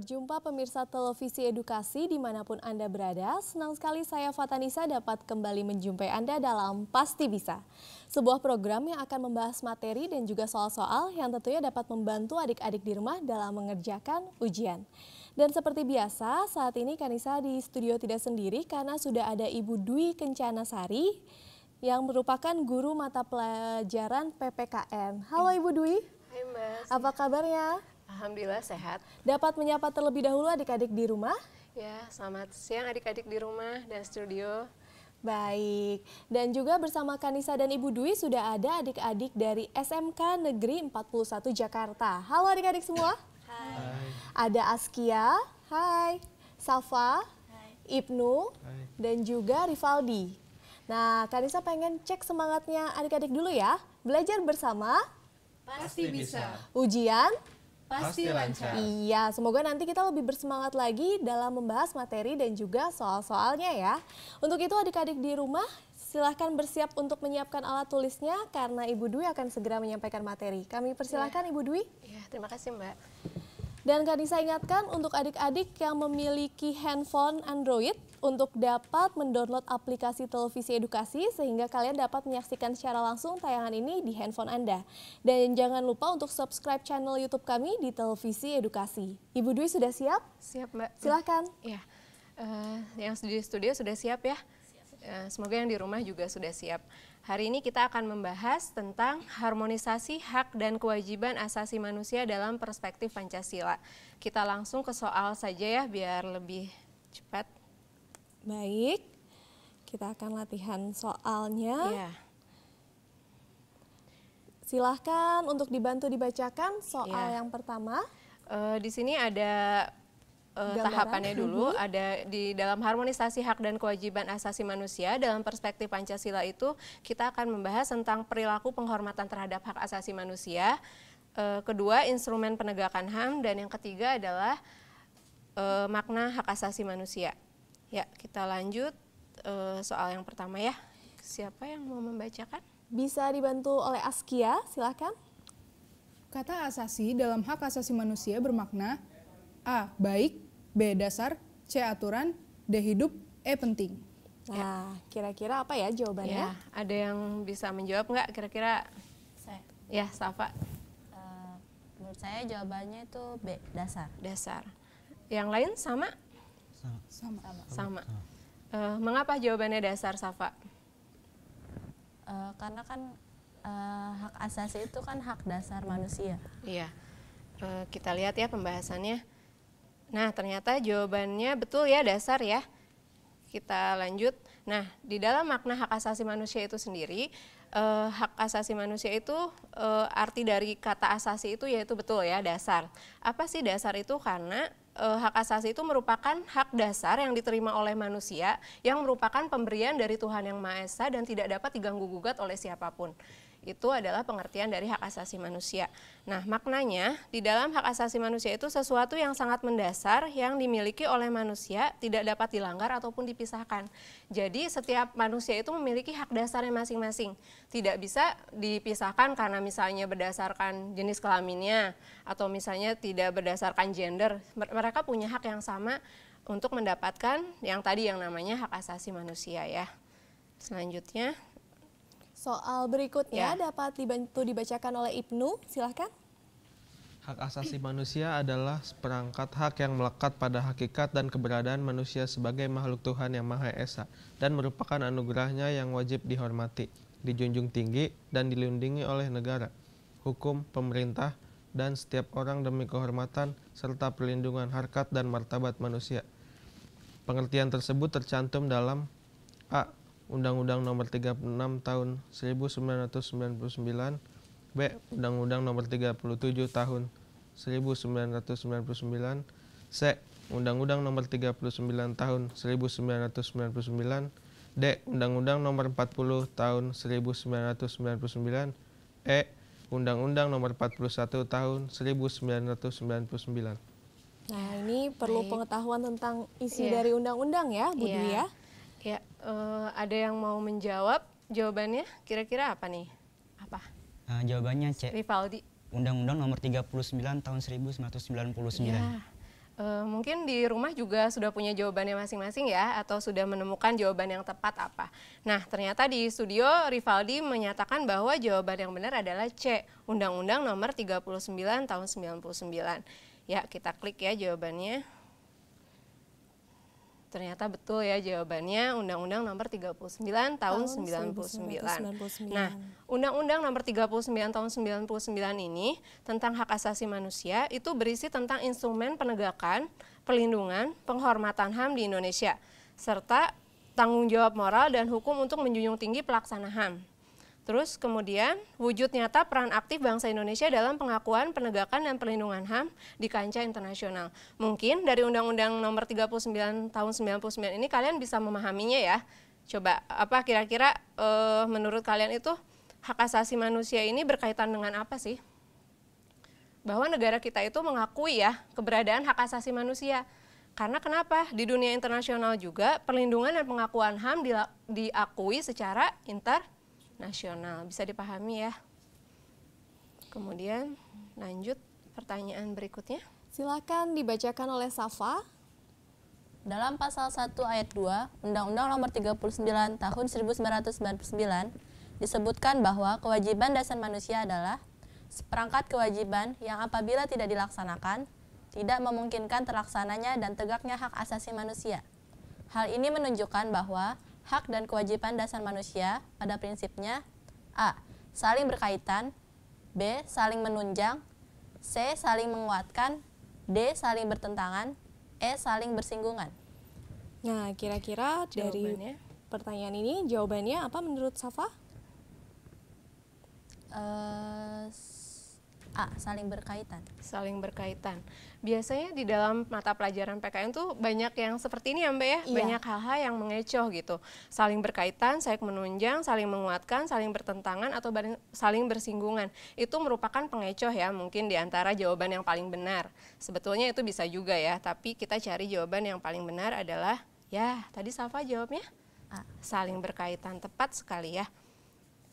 berjumpa pemirsa televisi edukasi dimanapun Anda berada. Senang sekali saya Fatanisa dapat kembali menjumpai Anda dalam Pasti Bisa. Sebuah program yang akan membahas materi dan juga soal-soal yang tentunya dapat membantu adik-adik di rumah dalam mengerjakan ujian. Dan seperti biasa, saat ini Kanisa di studio tidak sendiri karena sudah ada Ibu Dwi Kencana Sari yang merupakan guru mata pelajaran PPKN. Halo Ibu Dwi. Hai Mas. Apa kabarnya? Alhamdulillah sehat. Dapat menyapa terlebih dahulu adik-adik di rumah? Ya, selamat siang adik-adik di rumah dan studio. Baik, dan juga bersama Kanisa dan Ibu Dwi sudah ada adik-adik dari SMK Negeri 41 Jakarta. Halo adik-adik semua. Hai. Ada Askia, hai. Safa, hai. Ibnu, hai. dan juga Rivaldi. Nah, Kanisa pengen cek semangatnya adik-adik dulu ya. Belajar bersama? Pasti bisa. Ujian? pasti lancar. Iya, semoga nanti kita lebih bersemangat lagi dalam membahas materi dan juga soal-soalnya ya. Untuk itu adik-adik di rumah silahkan bersiap untuk menyiapkan alat tulisnya karena Ibu Dwi akan segera menyampaikan materi. Kami persilahkan ya. Ibu Dwi. Ya, terima kasih Mbak. Dan Kanisa ingatkan untuk adik-adik yang memiliki handphone Android untuk dapat mendownload aplikasi televisi edukasi sehingga kalian dapat menyaksikan secara langsung tayangan ini di handphone Anda. Dan jangan lupa untuk subscribe channel YouTube kami di televisi edukasi. Ibu Dwi sudah siap? Siap Mbak. Silahkan. Ya, uh, eh, yang di studio sudah siap ya? Uh, semoga yang di rumah juga sudah siap. Hari ini kita akan membahas tentang harmonisasi hak dan kewajiban asasi manusia dalam perspektif Pancasila. Kita langsung ke soal saja ya biar lebih cepat. Baik, kita akan latihan soalnya. Ya. Silahkan untuk dibantu dibacakan soal ya. yang pertama. Uh, di sini ada uh, tahapannya dulu mm-hmm. ada di dalam harmonisasi hak dan kewajiban asasi manusia dalam perspektif Pancasila itu kita akan membahas tentang perilaku penghormatan terhadap hak asasi manusia uh, kedua instrumen penegakan HAM dan yang ketiga adalah uh, makna hak asasi manusia ya kita lanjut uh, soal yang pertama ya siapa yang mau membacakan bisa dibantu oleh Askia silahkan Kata asasi dalam hak asasi manusia bermakna A. Baik B. Dasar C. Aturan D. Hidup E. Penting Nah, kira-kira apa ya jawabannya? Ya, ada yang bisa menjawab nggak kira-kira? Saya. Ya, Safa. Uh, menurut saya jawabannya itu B, dasar. Dasar. Yang lain sama? Sama. Sama. Sama. sama. sama. Uh, eh, mengapa jawabannya dasar, Safa? Uh, karena kan uh, hak asasi itu kan hak dasar manusia. Iya. Uh, kita lihat ya pembahasannya. Nah, ternyata jawabannya betul ya dasar ya. Kita lanjut. Nah, di dalam makna hak asasi manusia itu sendiri, eh, hak asasi manusia itu eh, arti dari kata asasi itu yaitu betul ya dasar. Apa sih dasar itu? Karena eh, hak asasi itu merupakan hak dasar yang diterima oleh manusia yang merupakan pemberian dari Tuhan yang Maha Esa dan tidak dapat diganggu gugat oleh siapapun itu adalah pengertian dari hak asasi manusia. Nah, maknanya di dalam hak asasi manusia itu sesuatu yang sangat mendasar yang dimiliki oleh manusia tidak dapat dilanggar ataupun dipisahkan. Jadi setiap manusia itu memiliki hak dasarnya masing-masing. Tidak bisa dipisahkan karena misalnya berdasarkan jenis kelaminnya atau misalnya tidak berdasarkan gender. Mereka punya hak yang sama untuk mendapatkan yang tadi yang namanya hak asasi manusia ya. Selanjutnya Soal berikutnya ya. dapat dibantu dibacakan oleh Ibnu, silahkan. Hak asasi manusia adalah seperangkat hak yang melekat pada hakikat dan keberadaan manusia sebagai makhluk Tuhan yang Maha Esa dan merupakan anugerahnya yang wajib dihormati, dijunjung tinggi, dan dilindungi oleh negara, hukum, pemerintah, dan setiap orang demi kehormatan serta perlindungan harkat dan martabat manusia. Pengertian tersebut tercantum dalam A. Undang-Undang Nomor 36 Tahun 1999, B. Undang-Undang Nomor 37 Tahun 1999, C. Undang-Undang Nomor 39 Tahun 1999, D. Undang-Undang Nomor 40 Tahun 1999, E. Undang-Undang Nomor 41 Tahun 1999. Nah, ini perlu Baik. pengetahuan tentang isi yeah. dari undang-undang ya, Bu yeah. Dwi iya. ya uh, ada yang mau menjawab jawabannya kira-kira apa nih? Apa? Uh, jawabannya C. Rivaldi. Undang-Undang Nomor 39 Tahun 1999. Ya. Uh, mungkin di rumah juga sudah punya jawabannya masing-masing ya, atau sudah menemukan jawaban yang tepat apa. Nah, ternyata di studio Rivaldi menyatakan bahwa jawaban yang benar adalah C, Undang-Undang Nomor 39 Tahun 99. Ya, kita klik ya jawabannya. Ternyata betul ya jawabannya Undang-Undang Nomor 39 Tahun, tahun 99. 1999. Nah, Undang-Undang Nomor 39 Tahun 99 ini tentang hak asasi manusia itu berisi tentang instrumen penegakan, pelindungan, penghormatan HAM di Indonesia serta tanggung jawab moral dan hukum untuk menjunjung tinggi pelaksana HAM. Terus kemudian wujud nyata peran aktif bangsa Indonesia dalam pengakuan, penegakan, dan perlindungan HAM di kancah internasional. Mungkin dari Undang-Undang nomor 39 tahun 99 ini kalian bisa memahaminya ya. Coba apa kira-kira e, menurut kalian itu hak asasi manusia ini berkaitan dengan apa sih? Bahwa negara kita itu mengakui ya keberadaan hak asasi manusia. Karena kenapa? Di dunia internasional juga perlindungan dan pengakuan HAM diakui secara internasional nasional. Bisa dipahami ya? Kemudian lanjut pertanyaan berikutnya. Silakan dibacakan oleh Safa. Dalam pasal 1 ayat 2 Undang-Undang Nomor 39 Tahun 1999 disebutkan bahwa kewajiban dasar manusia adalah seperangkat kewajiban yang apabila tidak dilaksanakan tidak memungkinkan terlaksananya dan tegaknya hak asasi manusia. Hal ini menunjukkan bahwa hak dan kewajiban dasar manusia pada prinsipnya A. Saling berkaitan B. Saling menunjang C. Saling menguatkan D. Saling bertentangan E. Saling bersinggungan Nah, kira-kira dari pertanyaan ini jawabannya apa menurut Safa? Uh, A. Saling berkaitan. Saling berkaitan. Biasanya di dalam mata pelajaran PKN tuh banyak yang seperti ini ya Mbak ya? Iya. Banyak hal-hal yang mengecoh gitu. Saling berkaitan, saling menunjang, saling menguatkan, saling bertentangan, atau saling bersinggungan. Itu merupakan pengecoh ya mungkin di antara jawaban yang paling benar. Sebetulnya itu bisa juga ya, tapi kita cari jawaban yang paling benar adalah, ya tadi Safa jawabnya? A. Saling berkaitan, tepat sekali ya.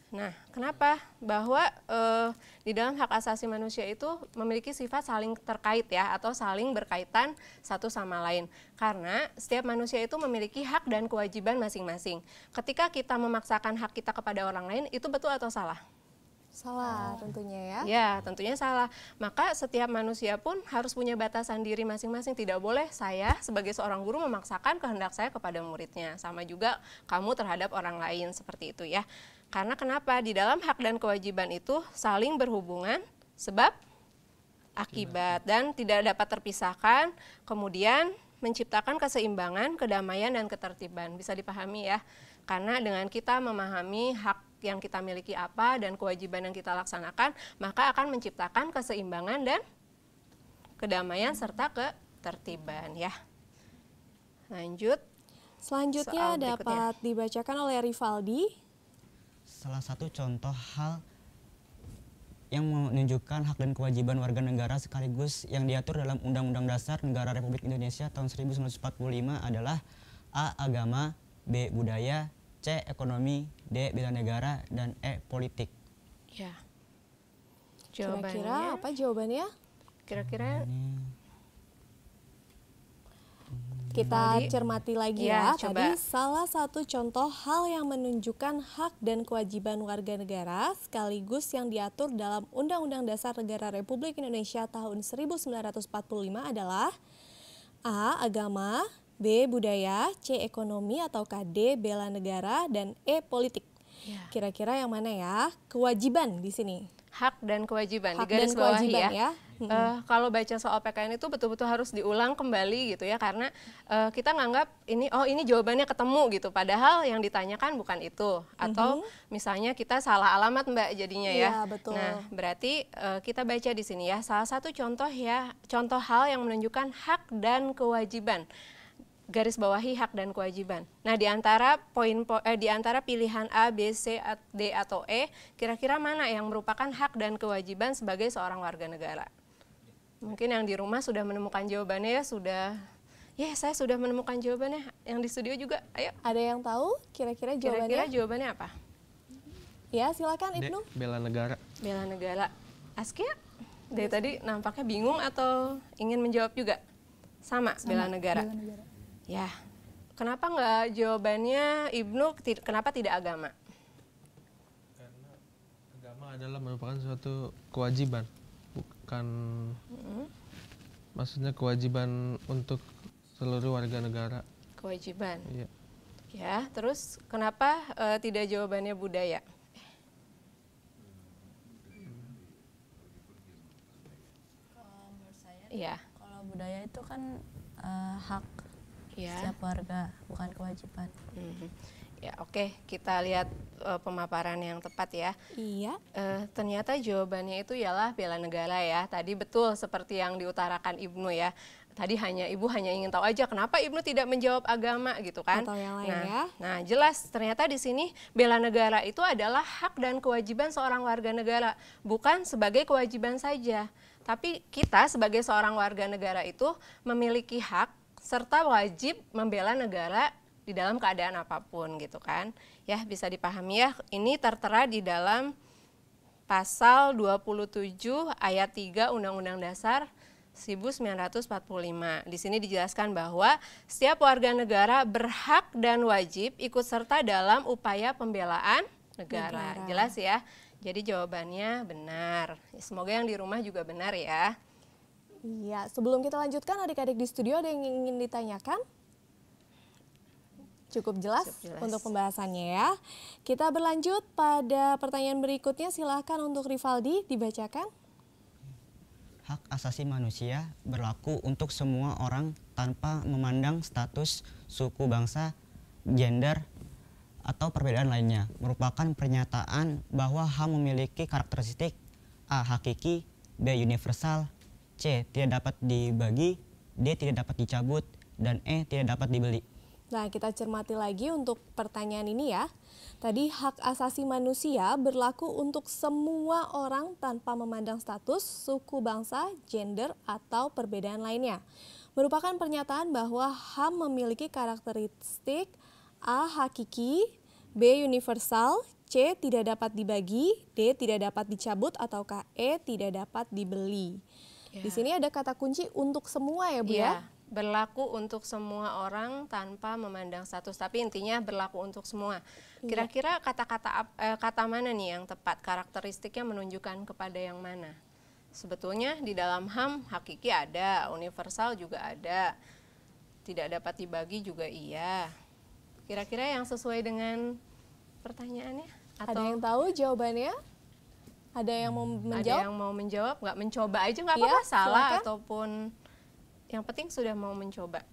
Nah, kenapa? Bahwa eh, di dalam hak asasi manusia itu memiliki sifat saling terkait ya atau saling berkaitan satu sama lain. Karena setiap manusia itu memiliki hak dan kewajiban masing-masing. Ketika kita memaksakan hak kita kepada orang lain, itu betul atau salah? Salah oh. tentunya ya. Ya, tentunya salah. Maka setiap manusia pun harus punya batasan diri masing-masing. Tidak boleh saya sebagai seorang guru memaksakan kehendak saya kepada muridnya. Sama juga kamu terhadap orang lain seperti itu ya. Karena kenapa? Di dalam hak dan kewajiban itu saling berhubungan sebab akibat dan tidak dapat terpisahkan. Kemudian menciptakan keseimbangan, kedamaian dan ketertiban. Bisa dipahami ya. Karena dengan kita memahami hak yang kita miliki apa dan kewajiban yang kita laksanakan, maka akan menciptakan keseimbangan dan kedamaian serta ketertiban ya. Lanjut. Selanjutnya dapat dibacakan oleh Rivaldi salah satu contoh hal yang menunjukkan hak dan kewajiban warga negara sekaligus yang diatur dalam Undang-Undang Dasar Negara Republik Indonesia tahun 1945 adalah A. Agama, B. Budaya, C. Ekonomi, D. Bela negara, dan E. Politik. Ya. Kira-kira apa jawabannya? Kira-kira kita cermati lagi iya, ya, ya. Coba. Tadi salah satu contoh hal yang menunjukkan hak dan kewajiban warga negara sekaligus yang diatur dalam Undang-Undang Dasar Negara Republik Indonesia tahun 1945 adalah A. Agama B. Budaya C. Ekonomi atau KD. Bela negara dan E. Politik iya. Kira-kira ya. yang mana ya? Kewajiban di sini. Hak dan kewajiban. Hak dan kewajiban ya. ya uh, kalau baca soal PKN itu betul-betul harus diulang kembali gitu ya karena uh, kita nganggap ini oh ini jawabannya ketemu gitu padahal yang ditanyakan bukan itu atau -hmm. misalnya kita salah alamat Mbak jadinya ya. ya betul. Nah, berarti uh, kita baca di sini ya salah satu contoh ya contoh hal yang menunjukkan hak dan kewajiban garis bawahi hak dan kewajiban. Nah, di poin po, eh, di antara pilihan A, B, C, D atau E, kira-kira mana yang merupakan hak dan kewajiban sebagai seorang warga negara? Mungkin yang di rumah sudah menemukan jawabannya ya, sudah ya yeah, saya sudah menemukan jawabannya. Yang di studio juga, ayo. Ada yang tahu kira-kira jawabannya? Kira-kira jawabannya apa? Ya, silakan Ibnu. De, bela negara. Bela negara. Askia, dari tadi nampaknya bingung atau ingin menjawab juga? Sama, Sama bela, negara. bela negara. Ya. Kenapa nggak jawabannya Ibnu kenapa tidak agama? Karena agama adalah merupakan suatu kewajiban merupakan mm maksudnya kewajiban untuk seluruh warga negara. Kewajiban. Iya. Ya, terus kenapa uh, tidak jawabannya budaya? ya Kalau budaya itu kan uh, hak ya. setiap warga, bukan kewajiban. Mm -hmm. Ya oke, okay. kita lihat uh, pemaparan yang tepat ya. Iya. Uh, ternyata jawabannya itu ialah bela negara ya. Tadi betul seperti yang diutarakan Ibnu ya. Tadi hanya Ibu hanya ingin tahu aja kenapa Ibnu tidak menjawab agama gitu kan. Atau yang lain nah, ya. Nah jelas ternyata di sini bela negara itu adalah hak dan kewajiban seorang warga negara. Bukan sebagai kewajiban saja. Tapi kita sebagai seorang warga negara itu memiliki hak serta wajib membela negara di dalam keadaan apapun gitu kan. Ya bisa dipahami ya ini tertera di dalam pasal 27 ayat 3 Undang-Undang Dasar 1945. Di sini dijelaskan bahwa setiap warga negara berhak dan wajib ikut serta dalam upaya pembelaan negara. negara. Jelas ya? Jadi jawabannya benar. Semoga yang di rumah juga benar ya. Iya, sebelum kita lanjutkan adik-adik di studio ada yang ingin ditanyakan? Cukup jelas, Cukup jelas untuk pembahasannya ya. Kita berlanjut pada pertanyaan berikutnya. Silahkan untuk Rivaldi dibacakan. Hak asasi manusia berlaku untuk semua orang tanpa memandang status, suku, bangsa, gender, atau perbedaan lainnya. Merupakan pernyataan bahwa HAM memiliki karakteristik A. Hakiki, B. Universal, C. Tidak dapat dibagi, D. Tidak dapat dicabut, dan E. Tidak dapat dibeli. Nah, kita cermati lagi untuk pertanyaan ini ya. Tadi hak asasi manusia berlaku untuk semua orang tanpa memandang status, suku bangsa, gender, atau perbedaan lainnya. Merupakan pernyataan bahwa HAM memiliki karakteristik A. Hakiki, B. Universal, C. Tidak dapat dibagi, D. Tidak dapat dicabut, atau E. Tidak dapat dibeli. Yeah. Di sini ada kata kunci untuk semua ya Bu yeah. ya? Iya berlaku untuk semua orang tanpa memandang status tapi intinya berlaku untuk semua iya. kira-kira kata-kata eh, kata mana nih yang tepat karakteristiknya menunjukkan kepada yang mana sebetulnya di dalam ham hakiki ada universal juga ada tidak dapat dibagi juga iya kira-kira yang sesuai dengan pertanyaannya atau ada yang tahu jawabannya ada yang mau hmm, menjawab ada yang mau menjawab nggak mencoba aja nggak iya, apa-apa ya, salah silakan. ataupun yang penting sudah mau mencoba.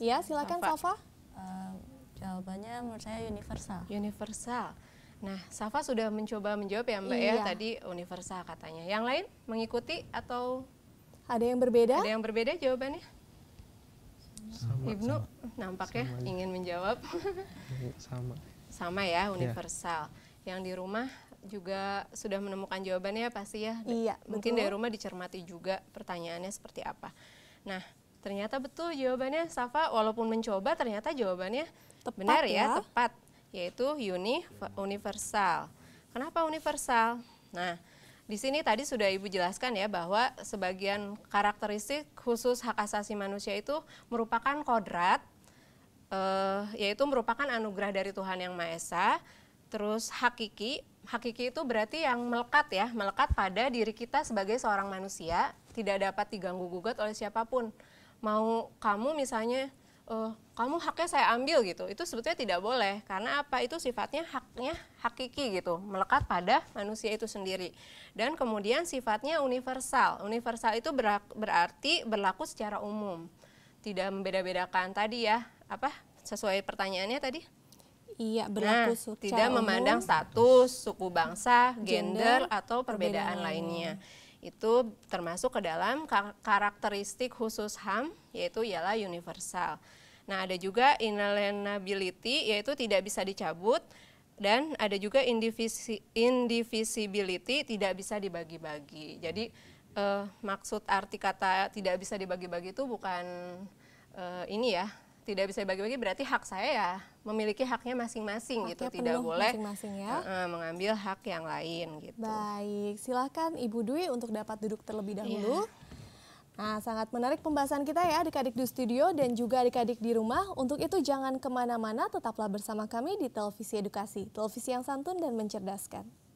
Ya, silakan Safa. Safa. Uh, jawabannya menurut saya universal. Universal. Nah, Safa sudah mencoba menjawab ya Mbak ya, iya. ya tadi universal katanya. Yang lain mengikuti atau ada yang berbeda? Ada yang berbeda jawabannya? Sama, Ibnu sama. nampaknya sama ya. ingin menjawab. sama. Sama ya iya. universal. Ya. Yang di rumah juga sudah menemukan jawabannya pasti ya. Iya. Mungkin betul. dari rumah dicermati juga pertanyaannya seperti apa. Nah, ternyata betul jawabannya Safa walaupun mencoba ternyata jawabannya tepat benar ya, ya, tepat yaitu uni universal. Kenapa universal? Nah, di sini tadi sudah Ibu jelaskan ya bahwa sebagian karakteristik khusus hak asasi manusia itu merupakan kodrat, eh, yaitu merupakan anugerah dari Tuhan Yang Maha Esa, terus hakiki hakiki itu berarti yang melekat ya, melekat pada diri kita sebagai seorang manusia, tidak dapat diganggu gugat oleh siapapun. Mau kamu misalnya, uh, kamu haknya saya ambil gitu, itu sebetulnya tidak boleh karena apa? Itu sifatnya haknya hakiki gitu, melekat pada manusia itu sendiri. Dan kemudian sifatnya universal. Universal itu berarti berlaku secara umum, tidak membeda-bedakan tadi ya apa? Sesuai pertanyaannya tadi Iya, berlaku nah, tidak umum. memandang status, suku bangsa, gender, gender atau perbedaan, perbedaan lainnya. Itu termasuk ke dalam karakteristik khusus HAM yaitu ialah universal. Nah, ada juga inalienability yaitu tidak bisa dicabut dan ada juga indivisi, indivisibility tidak bisa dibagi-bagi. Jadi eh, maksud arti kata tidak bisa dibagi-bagi itu bukan eh, ini ya tidak bisa dibagi-bagi berarti hak saya ya memiliki haknya masing-masing gitu tidak boleh masing -masing ya. uh, mengambil hak yang lain gitu. Baik, silakan Ibu Dwi untuk dapat duduk terlebih iya. dahulu. Yeah. Nah, sangat menarik pembahasan kita ya adik-adik di studio dan juga adik-adik di rumah. Untuk itu jangan kemana-mana, tetaplah bersama kami di Televisi Edukasi, televisi yang santun dan mencerdaskan.